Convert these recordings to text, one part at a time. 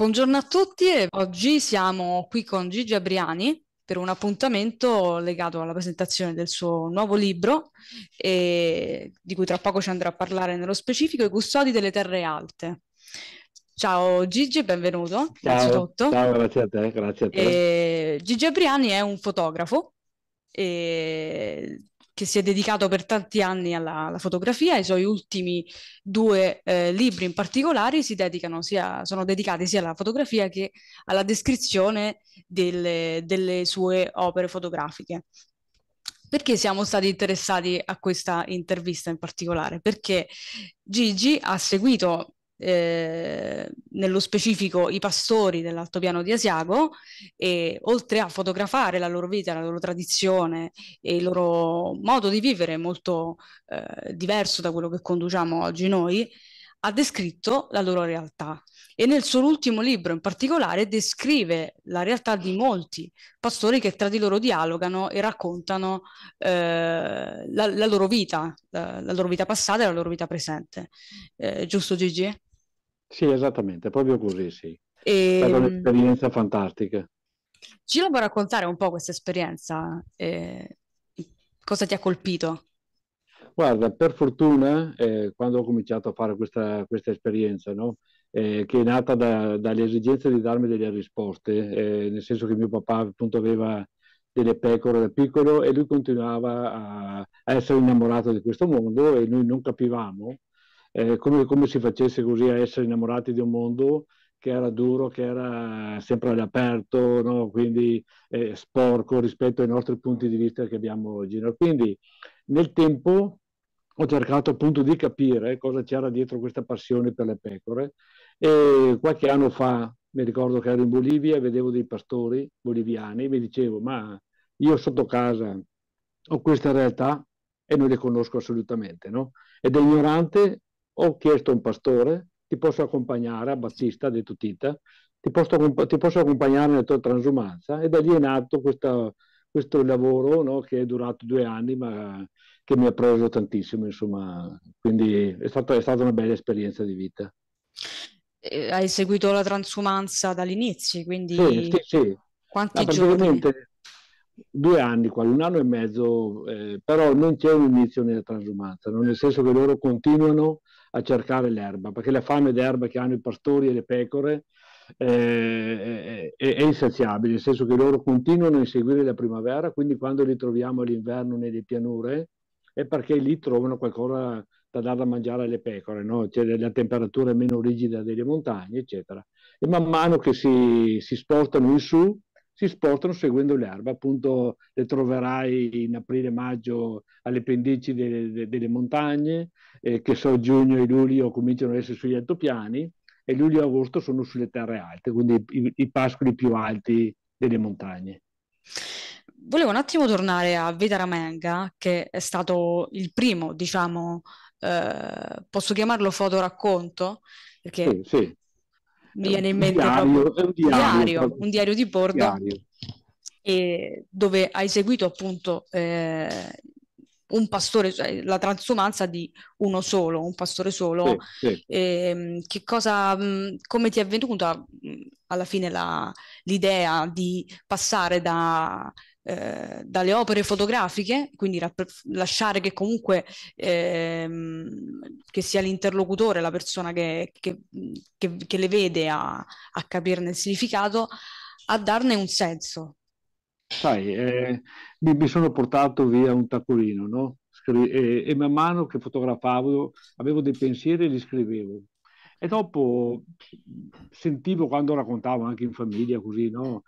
Buongiorno a tutti e oggi siamo qui con Gigi Abriani per un appuntamento legato alla presentazione del suo nuovo libro, e, di cui tra poco ci andrà a parlare nello specifico, I custodi delle terre alte. Ciao Gigi, benvenuto. Ciao, innanzitutto. ciao grazie a te. Grazie a te. E, Gigi Abriani è un fotografo e che si è dedicato per tanti anni alla, alla fotografia. I suoi ultimi due eh, libri in particolare sia, sono dedicati sia alla fotografia che alla descrizione delle, delle sue opere fotografiche. Perché siamo stati interessati a questa intervista in particolare? Perché Gigi ha seguito eh, nello specifico i pastori dell'altopiano di Asiago, e oltre a fotografare la loro vita, la loro tradizione e il loro modo di vivere molto eh, diverso da quello che conduciamo oggi noi, ha descritto la loro realtà e nel suo ultimo libro in particolare descrive la realtà di molti pastori che tra di loro dialogano e raccontano eh, la, la, loro vita, la, la, loro vita passata e la loro vita presente. Eh, giusto Gigi? Sì, esattamente, proprio così, sì. E... È stata ehm, un'esperienza fantastica. Ci vuoi raccontare un po' questa esperienza? Eh, cosa ti ha colpito? Guarda, per fortuna, eh, quando ho cominciato a fare questa, questa esperienza, no? eh, che è nata da, dall'esigenza di darmi delle risposte, eh, nel senso che mio papà appunto aveva delle pecore da piccolo e lui continuava a, a essere innamorato di questo mondo e noi non capivamo eh, come, come, si facesse così a essere innamorati di un mondo che era duro, che era sempre all'aperto, no? quindi eh, sporco rispetto ai nostri punti di vista che abbiamo oggi. No? Quindi nel tempo ho cercato appunto di capire cosa c'era dietro questa passione per le pecore e qualche anno fa mi ricordo che ero in Bolivia e vedevo dei pastori boliviani e mi dicevo ma io sotto casa ho questa realtà e non le conosco assolutamente no? ed è ignorante ho chiesto a un pastore, ti posso accompagnare, a abbazista, ha detto Tita, ti posso, ti posso, accompagnare nella tua transumanza ed è lì è nato questa, questo lavoro no, che è durato due anni ma che mi ha preso tantissimo, insomma, quindi è stata, è stata una bella esperienza di vita. Eh, hai seguito la transumanza dall'inizio, quindi... Sì, sì, sì. Quanti ma giorni? Due anni, quasi un anno e mezzo, eh, però non c'è un inizio nella transumanza, no? nel senso che loro continuano a cercare l'erba, perché la fame d'erba che hanno i pastori e le pecore eh, è, è, insaziabile, nel senso che loro continuano a inseguire la primavera, quindi quando li troviamo all'inverno nelle pianure è perché lì trovano qualcosa da dare da mangiare alle pecore, no? cioè, la temperatura è meno rigida delle montagne, eccetera. E man mano che si, si spostano in su, si spostano seguendo l'erba, appunto le troverai in aprile-maggio alle pendici delle, delle, delle montagne, eh, che so giugno e luglio cominciano ad essere sugli altopiani e luglio e agosto sono sulle terre alte, quindi i, i pascoli più alti delle montagne. Volevo un attimo tornare a Vedaramenga, che è stato il primo, diciamo, eh, posso chiamarlo fotoracconto? Perché sì, sì mi viene in mente diario, proprio, un diario, diario proprio. un diario di bordo diario. dove hai seguito appunto eh, un pastore, cioè la transumanza di uno solo, un pastore solo. Sì, sì. Eh, che cosa, mm, come ti è venuta mm, alla fine la, l'idea di passare da eh, dalle opere fotografiche, quindi lasciare che comunque ehm, che sia l'interlocutore, la persona che, che, che, che le vede a, a, capirne il significato, a darne un senso. Sai, eh, mi, mi, sono portato via un taccolino no? Scri- e, e man mano che fotografavo avevo dei pensieri e li scrivevo. E dopo sentivo quando raccontavo anche in famiglia così, no?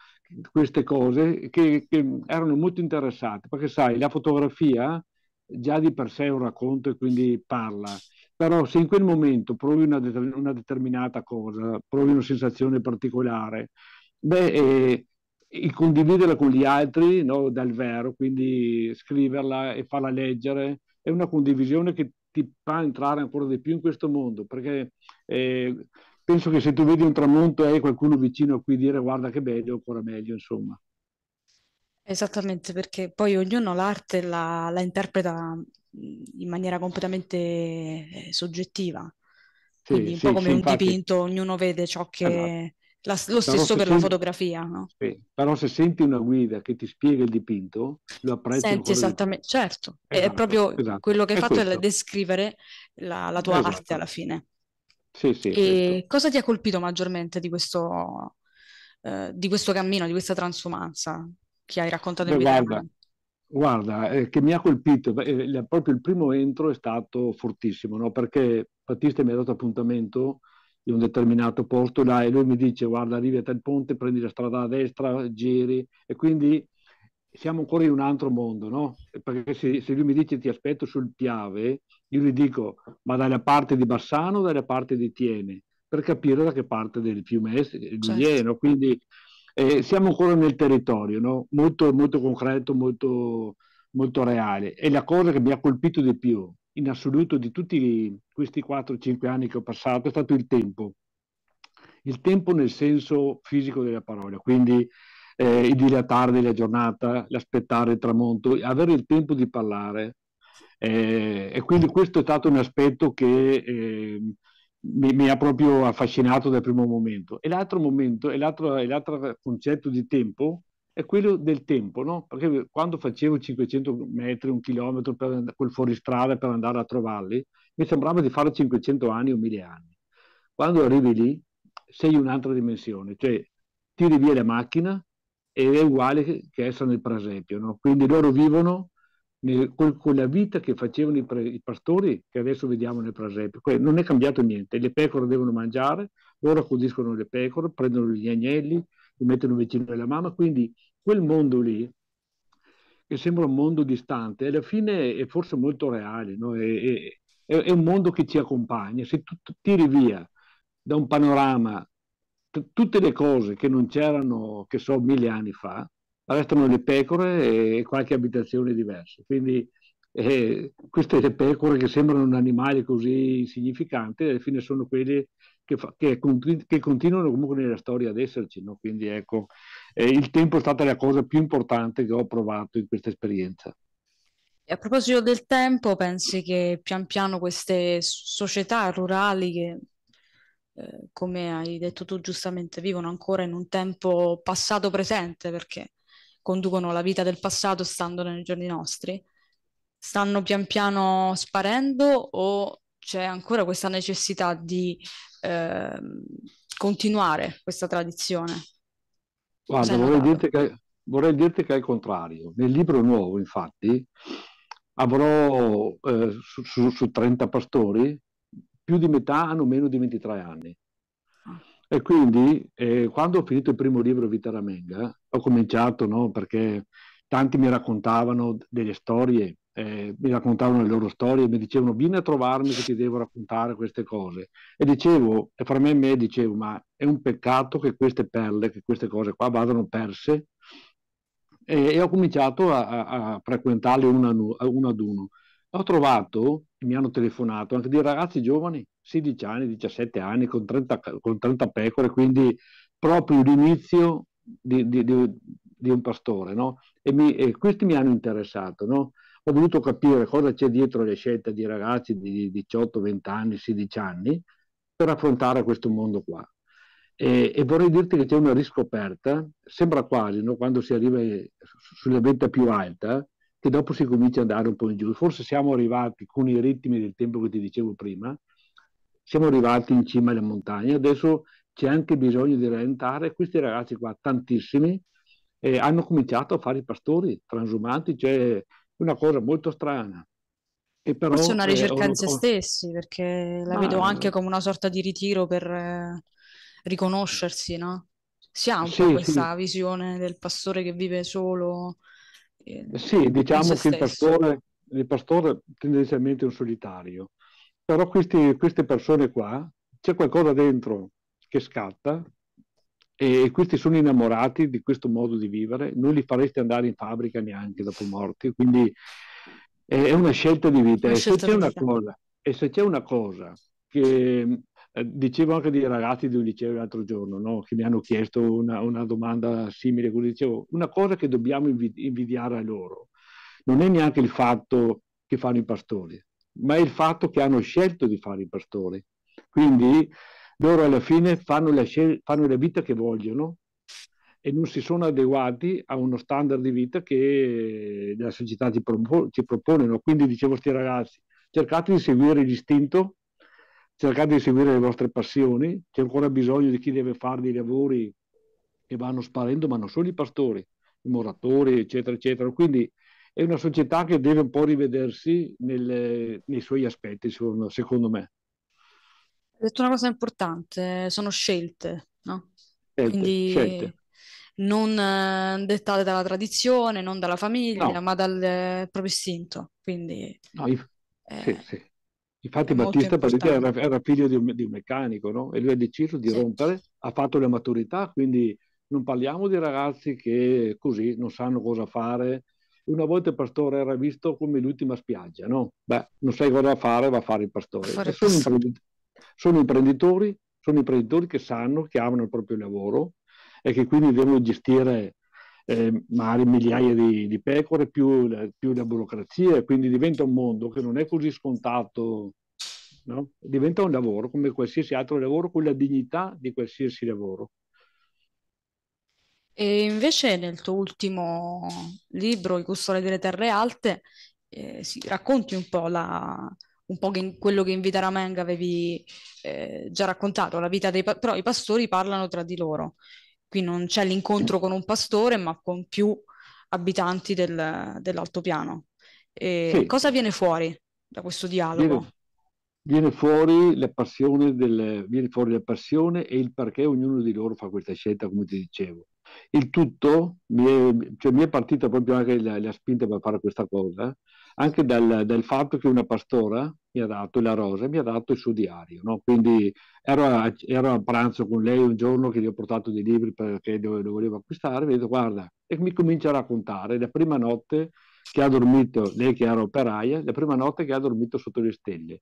queste cose che, che, erano molto interessate, perché sai, la fotografia già di per sé è un racconto e quindi parla, però se in quel momento provi una, una determinata cosa, provi una sensazione particolare, beh, eh, il condividerla con gli altri no, dal vero, quindi scriverla e farla leggere, è una condivisione che ti fa entrare ancora di più in questo mondo, perché eh, penso che se tu vedi un tramonto e hai qualcuno vicino a cui dire guarda che bello, ancora meglio, insomma. Esattamente, perché poi ognuno l'arte la, la interpreta mm, in maniera completamente eh, soggettiva. Sì, Quindi un sì, po' come sì, un infatti. dipinto, ognuno vede ciò che... Esatto. La, lo stesso per senti, la fotografia, no? sì, però se senti una guida che ti spiega il dipinto, lo apprezzi Senti esattamente, certo, esatto, è proprio esatto. quello che hai fatto questo. è descrivere la, la tua esatto. arte alla fine. Sì, sì, certo. cosa ti ha colpito maggiormente di questo, eh, di questo, cammino, di questa transumanza che hai raccontato Beh, in Guarda, guarda eh, che mi ha colpito, eh, proprio il primo entro è stato fortissimo, no? perché Battista mi ha dato appuntamento in un determinato posto là, e lui mi dice guarda arrivi a tal ponte, prendi la strada a destra, giri e quindi siamo ancora in un altro mondo, no? Perché se, se lui mi dice ti aspetto sul Piave, io gli dico, ma dalla parte di Bassano o dalle parti di Tiene? Per capire da che parte del fiume est certo. Ieno. Quindi eh, siamo ancora nel territorio, no? molto, molto concreto, molto, molto reale. E la cosa che mi ha colpito di più, in assoluto, di tutti questi 4-5 anni che ho passato, è stato il tempo. Il tempo nel senso fisico della parola, quindi eh, il dilatare della giornata, l'aspettare il tramonto, avere il tempo di parlare, eh, e quindi questo è stato un aspetto che eh, mi, mi, ha proprio affascinato dal primo momento. E l'altro momento, e l'altro, concetto di tempo è quello del tempo, no? Perché quando facevo 500 metri, un chilometro per, col fuoristrada per andare a trovarli, mi sembrava di fare 500 anni o 1000 anni. Quando arrivi lì, sei in un'altra dimensione, cioè tiri via la macchina ed è uguale che essere nel presepio, no? Quindi loro vivono nel, con, la vita che facevano i, pre, i, pastori che adesso vediamo nel presepe. non è cambiato niente, le pecore devono mangiare, loro accudiscono le pecore, prendono gli agnelli, li mettono vicino alla mamma, quindi quel mondo lì, che sembra un mondo distante, alla fine è forse molto reale, no? è, è, è, un mondo che ci accompagna, se tu, tu tiri via da un panorama t- tutte le cose che non c'erano, che so, mille anni fa, restano le pecore e qualche abitazione diversa. Quindi eh, queste pecore che sembrano un animale così insignificante, alla fine sono quelle che, fa, che, che continuano comunque nella storia ad esserci. No? Quindi ecco, eh, il tempo è stata la cosa più importante che ho provato in questa esperienza. E a proposito del tempo, pensi che pian piano queste società rurali che eh, come hai detto tu giustamente, vivono ancora in un tempo passato-presente, perché conducono la vita del passato stando nei giorni nostri, stanno pian piano sparendo o c'è ancora questa necessità di eh, continuare questa tradizione? Guarda, cioè, vorrei dirti, che, vorrei dirti, che, è il contrario. Nel libro nuovo, infatti, avrò eh, su, su, su 30 pastori, più di metà hanno meno di 23 anni. E quindi eh, quando ho finito il primo libro Vita Viteramenga, ho cominciato no, perché tanti mi raccontavano delle storie, eh, mi raccontavano le loro storie, mi dicevano vieni a trovarmi che ti devo raccontare queste cose. E dicevo, e fra me e me dicevo, ma è un peccato che queste perle, che queste cose qua vadano perse. E, e ho cominciato a, a frequentarle uno ad uno. Ho trovato, mi hanno telefonato anche dei ragazzi giovani 16 anni, 17 anni, con 30, con 30 pecore, quindi proprio l'inizio di, di, di, di un pastore. No? E, mi, e, questi mi hanno interessato. No? Ho voluto capire cosa c'è dietro le scelte di ragazzi di 18, 20 anni, 16 anni per affrontare questo mondo qua. E, e, vorrei dirti che c'è una riscoperta, sembra quasi no? quando si arriva eh, sulla vetta più alta, che dopo si comincia ad andare un po' in giù. Forse siamo arrivati con i ritmi del tempo che ti dicevo prima, siamo arrivati in cima alle montagne, adesso c'è anche bisogno di rallentare. Questi ragazzi qua, tantissimi, eh, hanno cominciato a fare i pastori transumanti, cioè una cosa molto strana. E però, Forse una eh, ricerca eh, in se cosa... stessi, perché la Ma... vedo anche come una sorta di ritiro per eh, riconoscersi, no? Si ha un sì, po' questa sì. visione del pastore che vive solo. Eh, sì, diciamo che il pastore, il pastore tendenzialmente è un solitario però questi, queste persone qua, c'è qualcosa dentro che scatta e questi sono innamorati di questo modo di vivere, non li faresti andare in fabbrica neanche dopo morti, quindi è una scelta di vita. E se, c'è una cosa, e se c'è una cosa che eh, dicevo anche dei ragazzi di un liceo l'altro giorno, no? che mi hanno chiesto una, una domanda simile, così dicevo, una cosa che dobbiamo invidiare a loro non è neanche il fatto che fanno i pastori, ma è il fatto che hanno scelto di fare i pastori. Quindi loro alla fine fanno la, scel- fanno la vita che vogliono e non si sono adeguati a uno standard di vita che la società ci, propo- ti propone. Quindi dicevo a questi ragazzi, cercate di seguire l'istinto, cercate di seguire le vostre passioni, c'è ancora bisogno di chi deve fare dei lavori che vanno sparendo, ma non solo i pastori, i moratori, eccetera, eccetera. Quindi è una società che deve un po' rivedersi nel, nei suoi aspetti, secondo, secondo me. Hai detto una cosa importante, sono scelte, no? Scelte, Quindi... scelte non eh, dettate dalla tradizione, non dalla famiglia, no. ma dal eh, proprio istinto. Quindi, no, if- eh, sì, sì. Infatti Battista era, era, figlio di un, di un meccanico no? e lui ha deciso di sì. rompere, ha fatto la maturità, quindi non parliamo di ragazzi che così non sanno cosa fare, una volta il pastore era visto come l'ultima spiaggia, no? Beh, non sai cosa fare, va a fare il pastore. Fare sono, imprenditori, sono, imprenditori, sono imprenditori che sanno, che amano il proprio lavoro e che quindi devono gestire eh, magari migliaia di, di pecore più, più la burocrazia, quindi diventa un mondo che non è così scontato No? diventa un lavoro come qualsiasi altro lavoro con la dignità di qualsiasi lavoro. E invece nel tuo ultimo libro, I custodi delle terre alte, eh, sì, racconti un po', la, un po che, quello che in Vita Ramenga avevi eh, già raccontato, la vita dei... però i pastori parlano tra di loro, qui non c'è l'incontro con un pastore, ma con più abitanti del, dell'altopiano. Sì. Cosa viene fuori da questo dialogo? Viene, viene, fuori del, viene, fuori la passione e il perché ognuno di loro fa questa scelta, come ti dicevo. Il tutto mi è, cioè, mi è partita proprio anche la, la, spinta per fare questa cosa, anche dal, dal, fatto che una pastora mi ha dato la rosa, mi ha dato il suo diario. No? Quindi ero a, ero a, pranzo con lei un giorno che gli ho portato dei libri perché lo, lo volevo acquistare, mi ha detto guarda, e mi comincia a raccontare la prima notte che ha dormito, lei che era operaia, la prima notte che ha dormito sotto le stelle.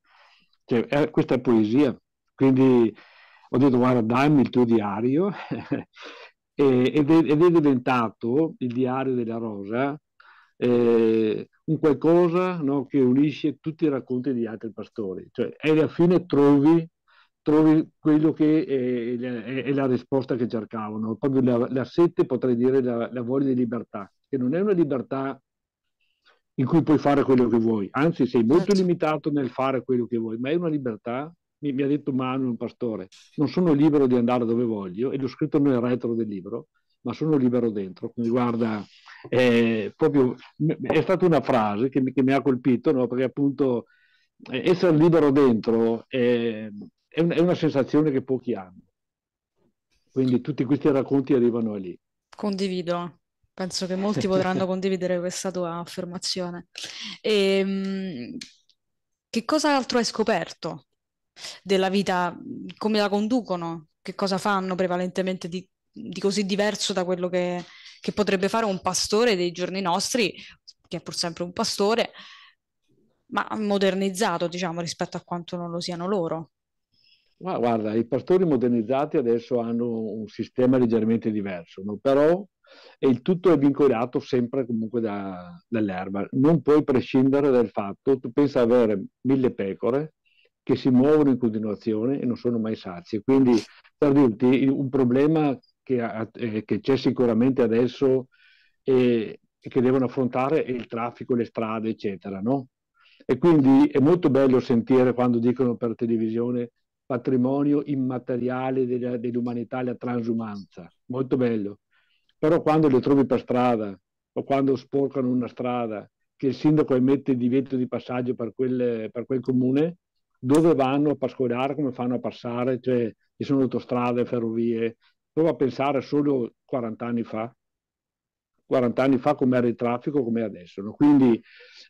Cioè, è, eh, questa è poesia. Quindi ho detto guarda dammi il tuo diario eh, ed, è, ed, è, diventato il diario della Rosa eh, un qualcosa no, che unisce tutti i racconti di altri pastori, cioè e alla fine trovi, trovi quello che è, è, la risposta che cercavano, proprio la, la sette potrei dire la, la voglia di libertà, che non è una libertà in cui puoi fare quello che vuoi, anzi sei molto certo. limitato nel fare quello che vuoi, ma è una libertà mi, mi, ha detto Manu, un pastore, non sono libero di andare dove voglio, e l'ho scritto nel retro del libro, ma sono libero dentro. Quindi guarda, è, eh, proprio, è stata una frase che mi, che mi ha colpito, no? perché appunto eh, essere libero dentro è, eh, è, un, è una sensazione che pochi hanno. Quindi tutti questi racconti arrivano a lì. Condivido, penso che molti potranno condividere questa tua affermazione. E, ehm, che cosa altro hai scoperto della vita, come la conducono, che cosa fanno prevalentemente di, di così diverso da quello che, che, potrebbe fare un pastore dei giorni nostri, che è pur sempre un pastore, ma modernizzato, diciamo, rispetto a quanto non lo siano loro. Ma guarda, i pastori modernizzati adesso hanno un sistema leggermente diverso, no? però il tutto è vincolato sempre comunque da, dall'erba. Non puoi prescindere dal fatto, tu pensi ad avere mille pecore, che si muovono in continuazione e non sono mai sazi. Quindi, per dirti, un problema che, ha, eh, che c'è sicuramente adesso e che devono affrontare è il traffico, le strade, eccetera, no? E quindi è molto bello sentire quando dicono per televisione patrimonio immateriale dell'umanità, la transumanza, molto bello. Però quando le trovi per strada o quando sporcano una strada, che il sindaco emette il divieto di passaggio per quel, per quel comune, dove vanno a pascolare, come fanno a passare, cioè ci sono autostrade, ferrovie, prova a pensare solo 40 anni fa, 40 anni fa com'era il traffico, com'è adesso. No? Quindi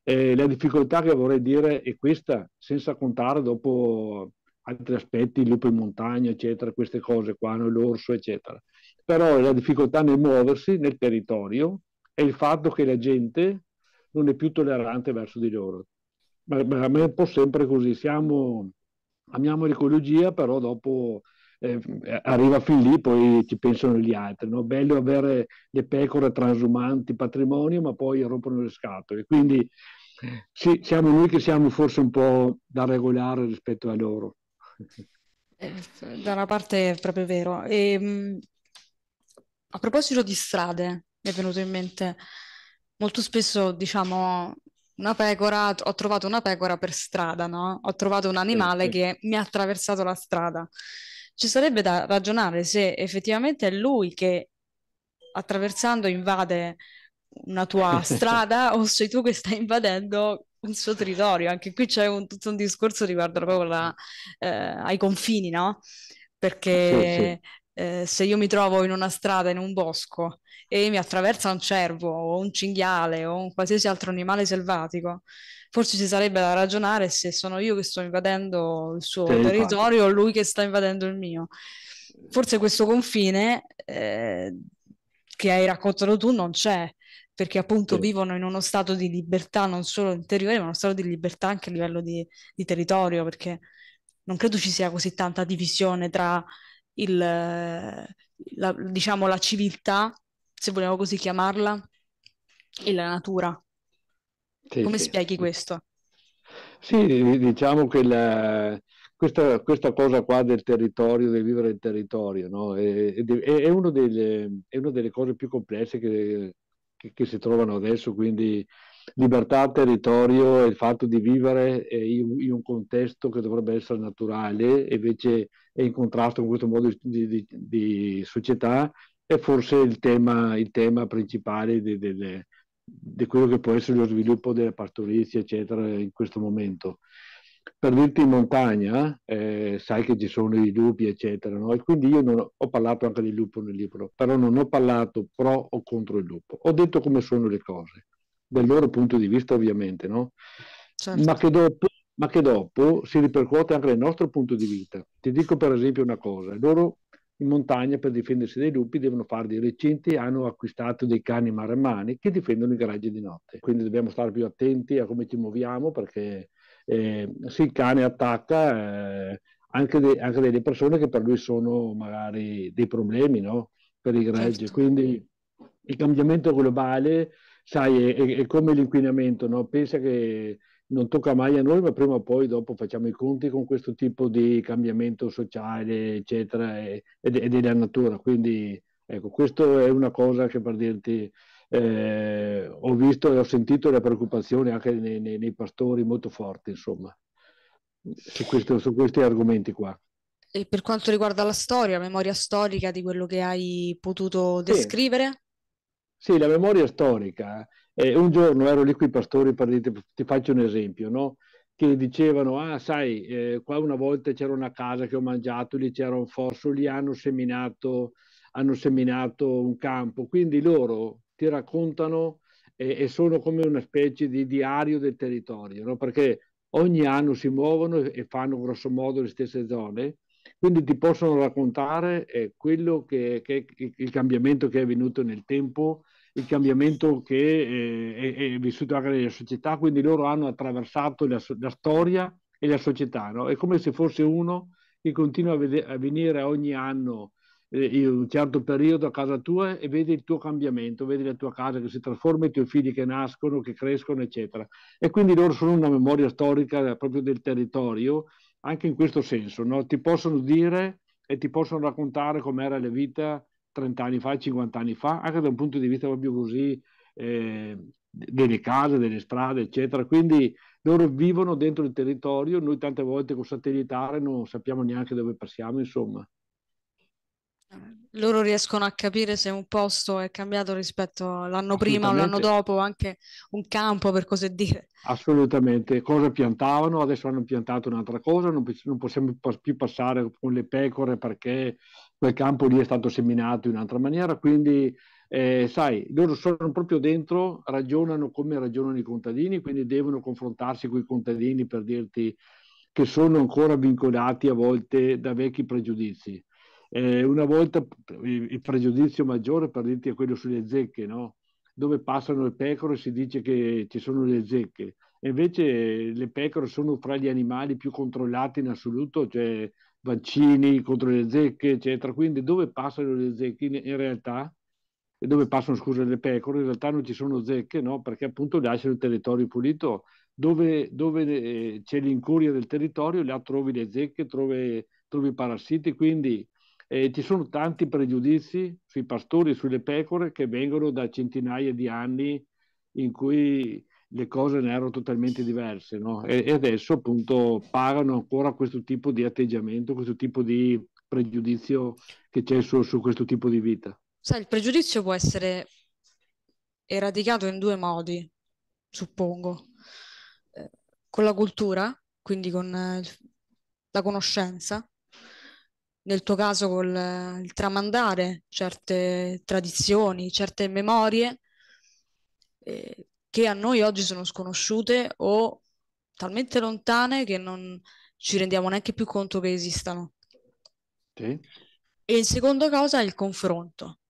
eh, la difficoltà che vorrei dire è questa, senza contare dopo altri aspetti, lupo in montagna, eccetera, queste cose qua, no? l'orso, eccetera. Però la difficoltà nel muoversi nel territorio è il fatto che la gente non è più tollerante verso di loro ma, ma, a me è un po' sempre così, siamo, amiamo l'ecologia, però dopo eh, arriva fin lì, poi ci pensano gli altri. No? Bello avere le pecore transumanti patrimonio, ma poi rompono le scatole. Quindi sì, siamo noi che siamo forse un po' da regolare rispetto a loro. Eh, da una parte è proprio vero. E, ehm, a proposito di strade, mi è venuto in mente molto spesso, diciamo, una pecora, ho trovato una pecora per strada, no? Ho trovato un animale sì. che mi ha attraversato la strada. Ci sarebbe da ragionare se effettivamente è lui che attraversando invade una tua strada o sei tu che stai invadendo un suo territorio. Anche qui c'è un, tutto un discorso riguardo proprio la, eh, ai confini, no? Perché sì, sì. Eh, se io mi trovo in una strada, in un bosco, e mi attraversa un cervo o un cinghiale o un qualsiasi altro animale selvatico, forse ci sarebbe da ragionare se sono io che sto invadendo il suo sì, territorio o lui che sta invadendo il mio. Forse questo confine eh, che hai raccontato tu non c'è, perché appunto sì. vivono in uno stato di libertà non solo interiore, ma uno stato di libertà anche a livello di, di territorio, perché non credo ci sia così tanta divisione tra il, la, diciamo, la civiltà se vogliamo così chiamarla, e la natura. Sì, Come sì. spieghi questo? Sì, diciamo che la, questa, questa, cosa qua del territorio, del vivere il territorio, no? è, è, è, uno delle, è, una delle cose più complesse che, che, che si trovano adesso, quindi libertà, territorio e il fatto di vivere in un contesto che dovrebbe essere naturale, invece è in contrasto con questo modo di, di, di società è forse il tema, il tema principale di quello che può essere lo sviluppo delle partorizie, eccetera, in questo momento. Per dirti in montagna, eh, sai che ci sono i lupi, eccetera, no? e quindi io ho, ho, parlato anche del lupo nel libro, però non ho parlato pro o contro il lupo, ho detto come sono le cose, dal loro punto di vista ovviamente, no? certo. ma, che dopo, ma che dopo si ripercuote anche nel nostro punto di vista. Ti dico per esempio una cosa, loro in montagna per difendersi dai lupi devono fare dei recinti e hanno acquistato dei cani maremmani che difendono i garaggi di notte. Quindi dobbiamo stare più attenti a come ci muoviamo perché eh, se il cane attacca eh, anche, de- anche, delle persone che per lui sono magari dei problemi no? per i greggi. Certo. Quindi il cambiamento globale, sai, è, è come l'inquinamento, no? pensa che non tocca mai a noi, ma prima o poi dopo facciamo i conti con questo tipo di cambiamento sociale, eccetera, e, e, della natura. Quindi, ecco, questa è una cosa che per dirti, eh, ho visto e ho sentito le preoccupazioni anche nei, nei, nei pastori molto forti, insomma, su, questo, su questi argomenti qua. E per quanto riguarda la storia, la memoria storica di quello che hai potuto descrivere? Sì, sì la memoria storica eh. Eh, un giorno ero lì con i pastori, per, ti, ti faccio un esempio, no? che dicevano, ah sai, eh, qua una volta c'era una casa che ho mangiato, lì c'era un fosso, lì hanno seminato, hanno seminato un campo, quindi loro ti raccontano eh, e sono come una specie di diario del territorio, no? perché ogni anno si muovono e fanno grossomodo le stesse zone, quindi ti possono raccontare eh, quello che, che, il cambiamento che è avvenuto nel tempo il cambiamento che è, eh, è, è, vissuto anche nella società, quindi loro hanno attraversato la, la storia e la società, no? è come se fosse uno che continua a, vede- a venire ogni anno eh, in un certo periodo a casa tua e vede il tuo cambiamento, vede la tua casa che si trasforma, i tuoi figli che nascono, che crescono, eccetera. E quindi loro sono una memoria storica eh, proprio del territorio, anche in questo senso, no? ti possono dire e ti possono raccontare com'era la vita 30 anni fa, 50 anni fa, anche da un punto di vista proprio così eh, delle case, delle strade, eccetera. Quindi loro vivono dentro il territorio, noi tante volte con satellitare non sappiamo neanche dove passiamo, insomma. Loro riescono a capire se un posto è cambiato rispetto all'anno prima o l'anno dopo, anche un campo per così dire. Assolutamente, cosa piantavano, adesso hanno piantato un'altra cosa, non, non possiamo più passare con le pecore perché quel campo lì è stato seminato in un'altra maniera, quindi eh, sai, loro sono proprio dentro, ragionano come ragionano i contadini, quindi devono confrontarsi con i contadini per dirti che sono ancora vincolati a volte da vecchi pregiudizi. Eh, una volta il pregiudizio maggiore per dirti è quello sulle zecche, no? dove passano le pecore si dice che ci sono le zecche, invece le pecore sono fra gli animali più controllati in assoluto, cioè vaccini contro le zecche, eccetera. Quindi dove passano le zecche in, realtà? E dove passano, scusa, le pecore, in realtà non ci sono zecche, no? Perché appunto lasciano il territorio pulito. Dove, dove eh, c'è l'incuria del territorio, là trovi le zecche, trovi, trovi i parassiti, quindi eh, ci sono tanti pregiudizi sui pastori, sulle pecore che vengono da centinaia di anni in cui le cose ne erano totalmente diverse no? e, e, adesso appunto pagano ancora questo tipo di atteggiamento, questo tipo di pregiudizio che c'è su, su questo tipo di vita. Sai, il pregiudizio può essere eradicato in due modi, suppongo, eh, con la cultura, quindi con eh, la conoscenza, nel tuo caso con eh, il tramandare certe tradizioni, certe memorie che a noi oggi sono sconosciute o talmente lontane che non ci rendiamo neanche più conto che esistano. Sì. E in secondo cosa è il confronto.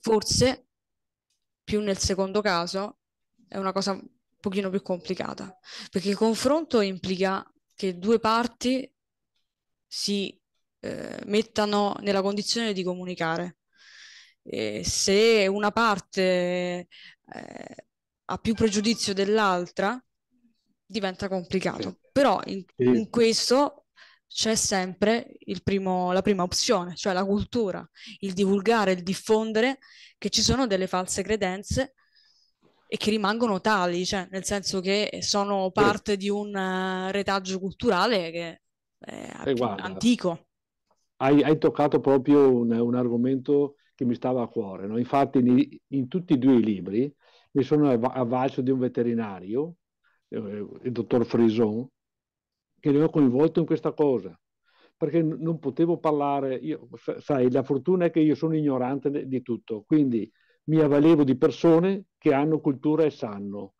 Forse, più nel secondo caso, è una cosa un pochino più complicata, perché il confronto implica che due parti si eh, mettano nella condizione di comunicare. E se una parte eh, ha più pregiudizio dell'altra, diventa complicato. Sì. Però in, sì. in questo c'è sempre primo, la prima opzione, cioè la cultura, il divulgare, il diffondere, che ci sono delle false credenze e che rimangono tali, cioè nel senso che sono parte di un eh, retaggio culturale che è eh, guarda, antico. Hai, hai, toccato proprio un, un, argomento che mi stava a cuore, no? infatti in, in tutti e due i libri mi sono avvalso di un veterinario, eh, il dottor Frison, che mi ha coinvolto in questa cosa, perché non potevo parlare, io, sai, la fortuna è che io sono ignorante di tutto, quindi mi avvalevo di persone che hanno cultura e sanno.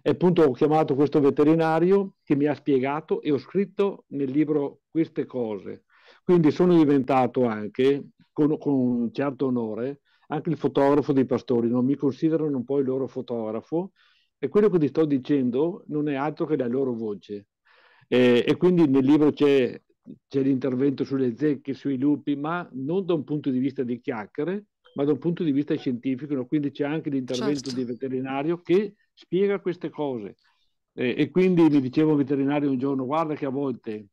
E appunto ho chiamato questo veterinario che mi ha spiegato e ho scritto nel libro queste cose. Quindi sono diventato anche, con, con un certo onore, anche il fotografo dei pastori, non mi considerano un po' il loro fotografo e quello che ti sto dicendo non è altro che la loro voce. E, e quindi nel libro c'è, c'è, l'intervento sulle zecche, sui lupi, ma non da un punto di vista di chiacchiere, ma da un punto di vista scientifico, no? quindi c'è anche l'intervento certo. di veterinario che spiega queste cose. E, e quindi mi diceva un veterinario un giorno, guarda che a volte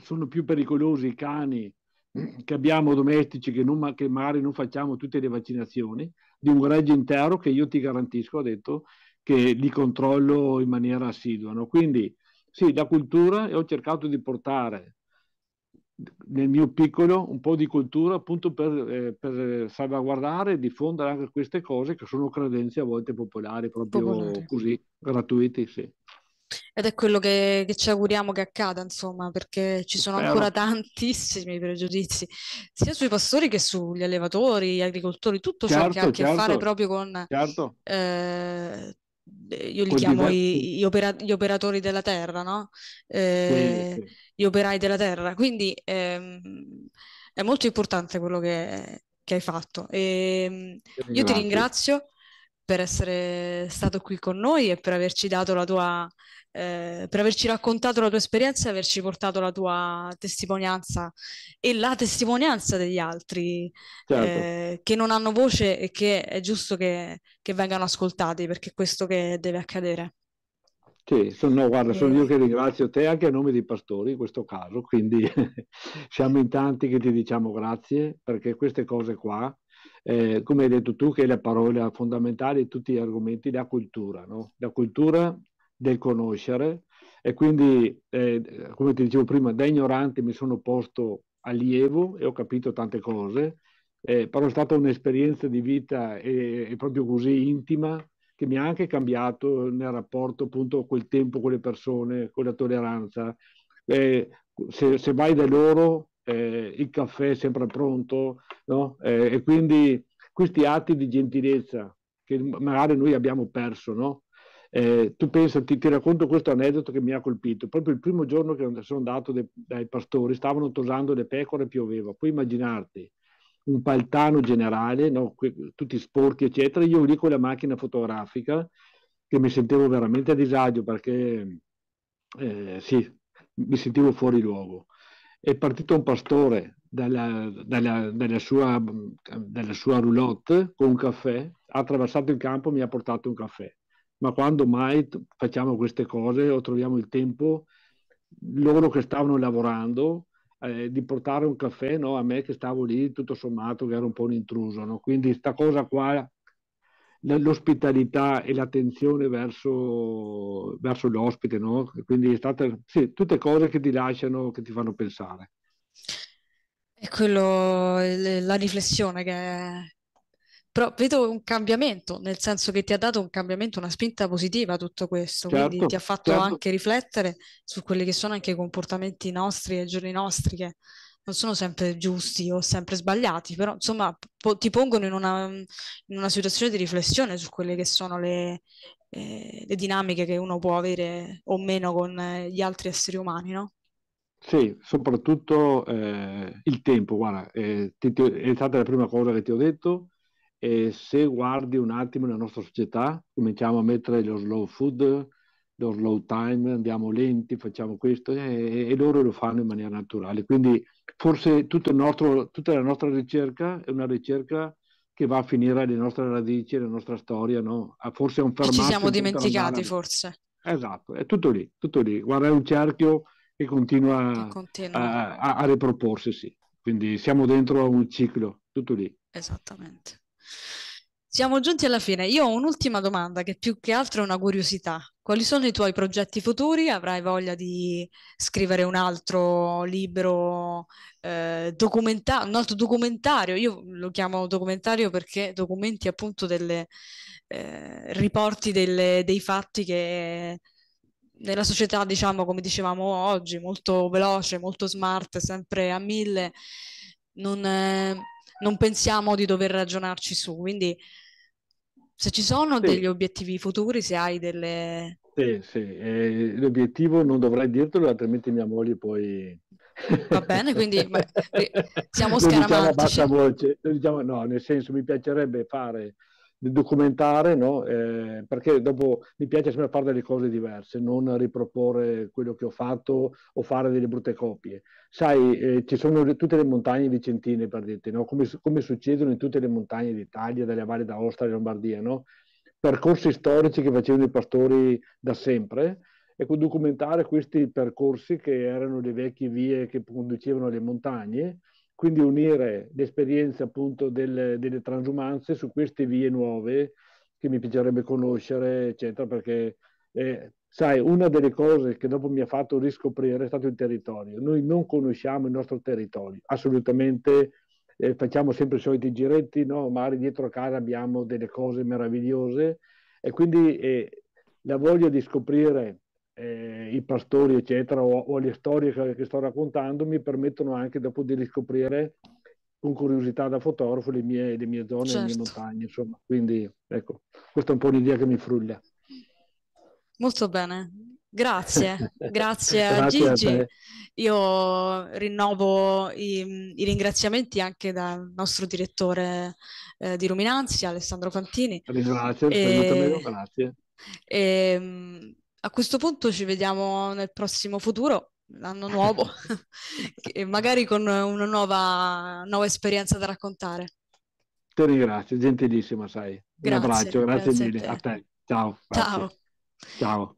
sono più pericolosi i cani che abbiamo domestici che, non, che magari non facciamo tutte le vaccinazioni, di un greggio intero che io ti garantisco, ha detto, che li controllo in maniera assidua. No? Quindi sì, la cultura, e ho cercato di portare nel mio piccolo un po' di cultura appunto per, eh, per salvaguardare e diffondere anche queste cose che sono credenze a volte popolari, proprio popolari. così, gratuite. Sì. Ed è quello che, che, ci auguriamo che accada, insomma, perché ci sono Spero. ancora tantissimi pregiudizi, sia sui pastori che sugli allevatori, gli agricoltori, tutto certo, ciò che ha a certo. che fare certo. proprio con... Certo. Eh, io li chiamo i, i opera, gli operatori della terra, no? Eh, sì, sì. Gli operai della terra. Quindi ehm, è molto importante quello che, che hai fatto. E, ehm, io ti ringrazio per essere stato qui con noi e per averci dato la tua eh, per averci raccontato la tua esperienza e averci portato la tua testimonianza e la testimonianza degli altri certo. eh, che non hanno voce e che è giusto che, che vengano ascoltati perché è questo che deve accadere. Sì, sono, no, guarda, sono io eh. che ringrazio te anche a nome dei pastori in questo caso, quindi siamo in tanti che ti diciamo grazie perché queste cose qua, eh, come hai detto tu, che le parole fondamentali, fondamentale tutti gli argomenti, la cultura, no? La cultura del conoscere e quindi, eh, come ti dicevo prima, da ignorante mi sono posto allievo e ho capito tante cose, eh, però è stata un'esperienza di vita e, eh, e proprio così intima che mi ha anche cambiato nel rapporto appunto col tempo, con le persone, con la tolleranza. Eh, se, se, vai da loro eh, il caffè è sempre pronto, no? Eh, e quindi questi atti di gentilezza che magari noi abbiamo perso, no? Eh, tu pensa, ti, ti, racconto questo aneddoto che mi ha colpito. Proprio il primo giorno che sono andato de, dai pastori, stavano tosando le pecore e pioveva. Puoi immaginarti un paltano generale, no? que, tutti sporchi, eccetera. Io lì con la macchina fotografica che mi sentivo veramente a disagio perché eh, sì, mi sentivo fuori luogo. È partito un pastore dalla, dalla, dalla, sua, dalla sua roulotte con un caffè, ha attraversato il campo e mi ha portato un caffè ma quando mai facciamo queste cose o troviamo il tempo, loro che stavano lavorando, eh, di portare un caffè no? a me che stavo lì tutto sommato che ero un po' un intruso. No? Quindi questa cosa qua, l'ospitalità e l'attenzione verso, verso l'ospite, no? quindi è stata, sì, tutte cose che ti lasciano, che ti fanno pensare. È quello, la riflessione che, però vedo un cambiamento, nel senso che ti ha dato un cambiamento, una spinta positiva tutto questo, certo, quindi ti ha fatto certo. anche riflettere su quelli che sono anche i comportamenti nostri e i giorni nostri che non sono sempre giusti o sempre sbagliati, però insomma po- ti pongono in una, in una, situazione di riflessione su quelle che sono le, eh, le dinamiche che uno può avere o meno con eh, gli altri esseri umani, no? Sì, soprattutto eh, il tempo, guarda, eh, ti, ti, è stata la prima cosa che ti ho detto, e se guardi un attimo la nostra società, cominciamo a mettere lo slow food, lo slow time, andiamo lenti, facciamo questo e, e loro lo fanno in maniera naturale. Quindi forse nostro, tutta la nostra ricerca è una ricerca che va a finire alle nostre radici, alla nostra storia, no? Ah, forse è un fermato. Ci siamo dimenticati forse. Esatto, è tutto lì, tutto lì. Guarda un cerchio che continua, che continua. A, a, a riproporsi, sì. Quindi siamo dentro un ciclo, tutto lì. Esattamente. Siamo giunti alla fine. Io ho un'ultima domanda che più che altro è una curiosità. Quali sono i tuoi progetti futuri? Avrai voglia di scrivere un altro libro, eh, documenta- un altro documentario? Io lo chiamo documentario perché documenti appunto delle, eh, riporti delle, dei fatti che nella società, diciamo, come dicevamo oggi, molto veloce, molto smart, sempre a mille, non... Eh, non pensiamo di dover ragionarci su. Quindi se ci sono sì. degli obiettivi futuri, se hai delle... Sì, sì, eh, l'obiettivo non dovrei dirtelo, altrimenti mia moglie poi... Va bene, quindi beh, siamo scaramantici. diciamo a bassa voce, diciamo, no, nel senso mi piacerebbe fare di documentare, no? eh, perché dopo mi piace sempre fare delle cose diverse, non riproporre quello che ho fatto o fare delle brutte copie. Sai, eh, ci sono tutte le montagne vicentine, per dirti, no? come, come, succedono in tutte le montagne d'Italia, dalle Valle d'Aosta alla Lombardia, no? percorsi storici che facevano i pastori da sempre, ecco, documentare questi percorsi che erano le vecchie vie che conducevano alle montagne quindi unire l'esperienza appunto del, delle transumanze su queste vie nuove che mi piacerebbe conoscere, eccetera, perché eh, sai, una delle cose che dopo mi ha fatto riscoprire è stato il territorio. Noi non conosciamo il nostro territorio, assolutamente eh, facciamo sempre i soliti giretti, no? magari dietro a casa abbiamo delle cose meravigliose e quindi eh, la voglia di scoprire eh, i pastori, eccetera, o, o alle storie che, che, sto raccontando, mi permettono anche dopo di riscoprire con curiosità da fotografo le mie, le mie zone, certo. le mie certo. montagne, insomma. Quindi, ecco, questa è un po' l'idea che mi frulla. Molto bene, Grazie, grazie a Gigi. A Io rinnovo i, i, ringraziamenti anche dal nostro direttore eh, di Luminanzi, Alessandro Fantini. Grazie, e, e, grazie. E, ehm, a questo punto ci vediamo nel prossimo futuro, l'anno eh. nuovo, e magari con una nuova, nuova, esperienza da raccontare. Ti ringrazio, gentilissima, sai. Grazie, Un abbraccio, grazie, grazie mille a te. A te. Ciao. Ciao. Ciao.